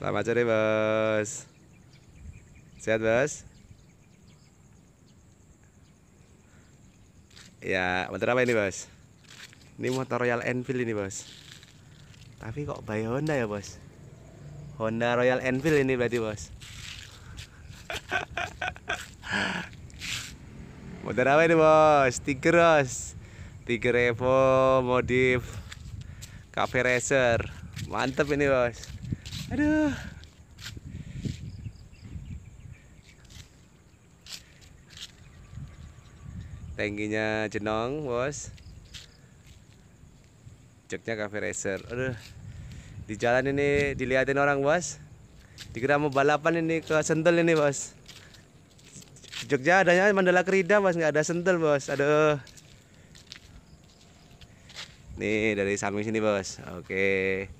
Selamat sore bos. Sehat bos? Ya, motor apa ini bos? Ini motor Royal Enfield ini bos. Tapi kok by Honda ya bos? Honda Royal Enfield ini berarti bos. motor apa ini bos? Tiger bos. Tiger Evo modif Cafe Racer. mantep ini bos. Aduh. Tangkinya jenong, Bos. Joknya cafe racer. Aduh. Di jalan ini dilihatin orang, Bos. Dikira mau balapan ini ke sentul ini, Bos. Jogja adanya Mandala Kerida, Bos, nggak ada sentul Bos. Aduh. Nih dari samping sini, Bos. Oke.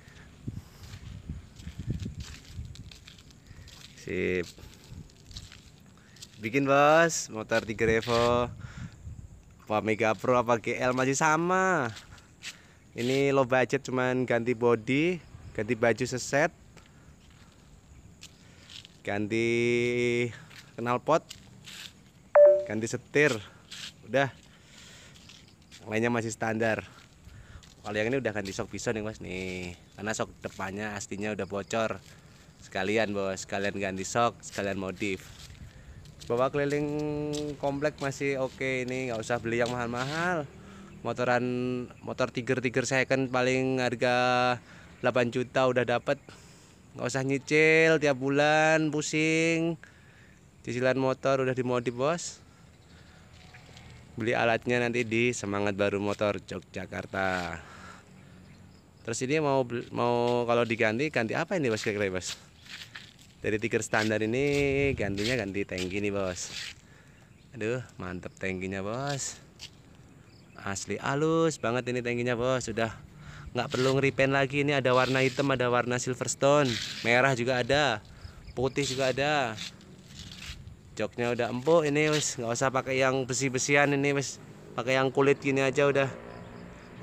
Sip. Bikin bos, motor di Grevo. apa Mega Pro apa GL masih sama. Ini low budget cuman ganti body, ganti baju seset. Ganti knalpot. Ganti setir. Udah. lainnya masih standar. Kalau yang ini udah ganti sok pisau nih Mas nih. Karena sok depannya aslinya udah bocor sekalian bawa sekalian ganti sok sekalian modif bawa keliling komplek masih oke okay ini nggak usah beli yang mahal-mahal motoran motor tiger tiger saya kan paling harga 8 juta udah dapat nggak usah nyicil tiap bulan pusing cicilan motor udah dimodif bos beli alatnya nanti di semangat baru motor Yogyakarta terus ini mau mau kalau diganti ganti apa ini bos kira-kira bos dari tiker standar ini gantinya ganti tangki nih bos aduh mantep tangkinya bos asli halus banget ini tangkinya bos sudah nggak perlu ngeripen lagi ini ada warna hitam ada warna silverstone merah juga ada putih juga ada joknya udah empuk ini wes nggak usah pakai yang besi-besian ini wes pakai yang kulit gini aja udah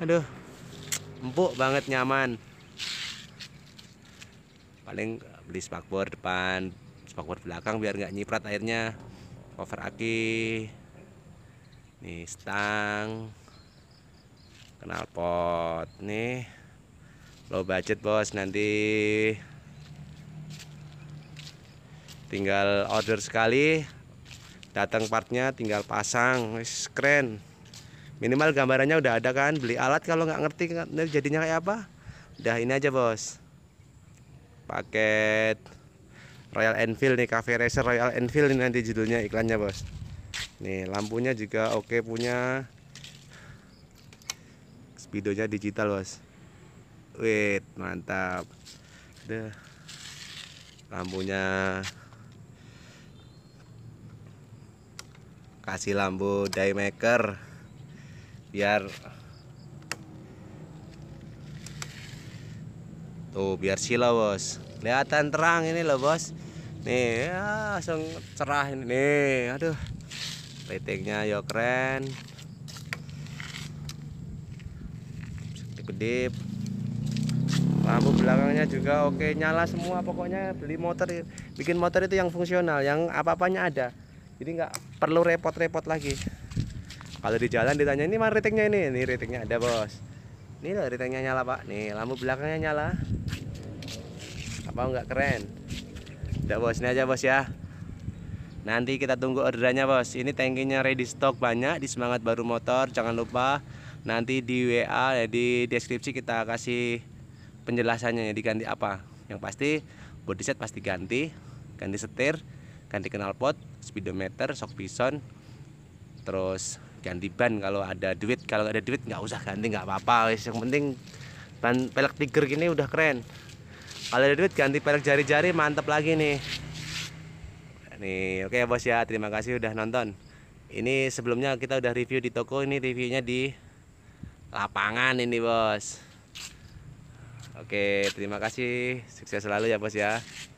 aduh empuk banget nyaman paling beli spakbor depan spakbor belakang biar nggak nyiprat airnya cover aki nih stang kenal pot nih low budget bos nanti tinggal order sekali datang partnya tinggal pasang keren minimal gambarannya udah ada kan beli alat kalau nggak ngerti jadinya kayak apa udah ini aja bos paket Royal Enfield nih Cafe Racer Royal Enfield ini nanti judulnya iklannya bos nih lampunya juga oke punya speedonya digital bos wait mantap deh lampunya kasih lampu daymaker biar Tuh biar silau bos. Kelihatan terang ini loh bos. Nih ya, langsung cerah ini. Nih aduh. ratingnya yo keren. Gede. Lampu belakangnya juga oke nyala semua pokoknya beli motor bikin motor itu yang fungsional yang apa-apanya ada. Jadi nggak perlu repot-repot lagi kalau di jalan ditanya ini mana ratingnya ini ini ratingnya ada bos ini loh ratingnya nyala pak nih lampu belakangnya nyala mau nggak keren udah bos ini aja bos ya nanti kita tunggu orderannya bos ini tankinya ready stock banyak di semangat baru motor jangan lupa nanti di WA ya, eh, di deskripsi kita kasih penjelasannya ya diganti apa yang pasti body set pasti ganti ganti setir ganti knalpot speedometer shock bison terus ganti ban kalau ada duit kalau ada duit nggak usah ganti nggak apa-apa yang penting ban pelek tiger gini udah keren kalau ada duit ganti merek jari-jari mantep lagi nih nih oke okay, bos ya terima kasih udah nonton ini sebelumnya kita udah review di toko ini reviewnya di lapangan ini bos oke okay, terima kasih sukses selalu ya bos ya